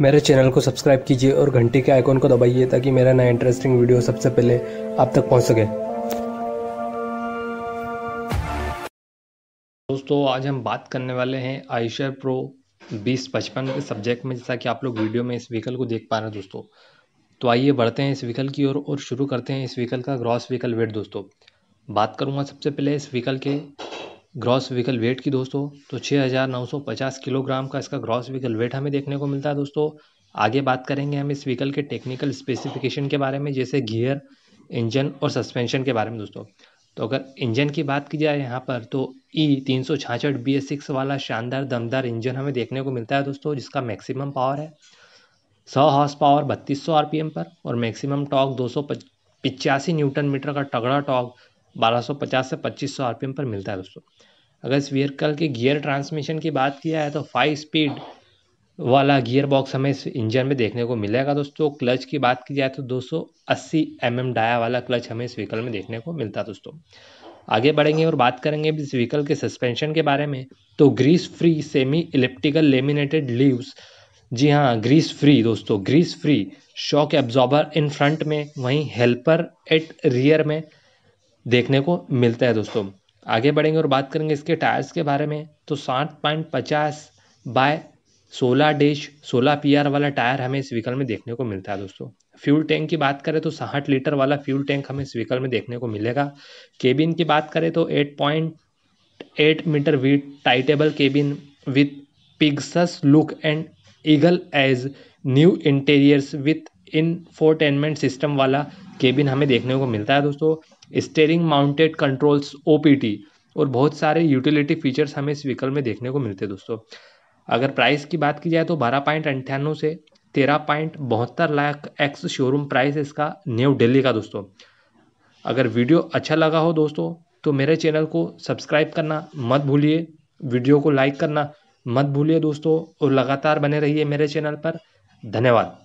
मेरे चैनल को सब्सक्राइब कीजिए और घंटे के आइकॉन को दबाइए ताकि मेरा नया इंटरेस्टिंग वीडियो सबसे पहले आप तक पहुंच सके दोस्तों आज हम बात करने वाले हैं आयशर प्रो बीस पचपन के सब्जेक्ट में जैसा कि आप लोग वीडियो में इस व्हीकल को देख पा रहे हैं दोस्तों तो आइए बढ़ते हैं इस व्हीकल की ओर और, और शुरू करते हैं इस व्हीकल का ग्रॉस व्हीकल वेट दोस्तों बात करूंगा सबसे पहले इस व्हीकल के ग्रॉस व्हीकल वेट की दोस्तों तो 6,950 किलोग्राम का इसका ग्रॉस व्हीकल वेट हमें देखने को मिलता है दोस्तों आगे बात करेंगे हम इस व्हीकल के टेक्निकल स्पेसिफिकेशन के बारे में जैसे गियर इंजन और सस्पेंशन के बारे में दोस्तों तो अगर इंजन की बात की जाए यहाँ पर तो ई e तीन सौ छाछठ बी एस सिक्स वाला शानदार दमदार इंजन हमें देखने को मिलता है दोस्तों जिसका मैक्सिमम पावर है सौ हॉर्स पावर बत्तीस सौ आर पर और मैक्सिमम टॉक दो सौ पच पिचासी न्यूटन मीटर का तगड़ा टॉक 1250 से 2500 आरपीएम पर मिलता है दोस्तों अगर इस व्हीकल के गियर ट्रांसमिशन की बात किया है तो फाइव स्पीड वाला गियर बॉक्स हमें इस इंजन में देखने को मिलेगा दोस्तों क्लच की बात की जाए तो 280 एम डाया वाला क्लच हमें इस व्हीकल में देखने को मिलता है दोस्तों आगे बढ़ेंगे और बात करेंगे इस व्हीकल के सस्पेंशन के बारे में तो grease free semi elliptical laminated leaves जी हाँ ग्रीस फ्री दोस्तों grease free shock absorber in front में वहीं हेल्पर एट रियर में देखने को मिलता है दोस्तों आगे बढ़ेंगे और बात करेंगे इसके टायर्स के बारे में तो सात पॉइंट पचास बाय सोलह डेश सोलह पी वाला टायर हमें इस व्हीकल में देखने को मिलता है दोस्तों फ्यूल टैंक की बात करें तो साठ लीटर वाला फ्यूल टैंक हमें इस व्हीकल में देखने को मिलेगा केबिन की बात करें तो eight point eight metre wide tiltable cabin with Pegasus look and eagle edge new interiors with infotainment system वाला केबिन हमें देखने को मिलता है दोस्तों स्टेयरिंग माउंटेड कंट्रोल्स ओ और बहुत सारे यूटिलिटी फीचर्स हमें इस व्हीकल में देखने को मिलते हैं दोस्तों अगर प्राइस की बात की जाए तो बारह पॉइंट अंठानवे से तेरह पॉइंट बहत्तर लाख एक्स शोरूम प्राइस इसका न्यू दिल्ली का दोस्तों अगर वीडियो अच्छा लगा हो दोस्तों तो मेरे चैनल को सब्सक्राइब करना मत भूलिए वीडियो को लाइक करना मत भूलिए दोस्तों और लगातार बने रहिए मेरे चैनल पर धन्यवाद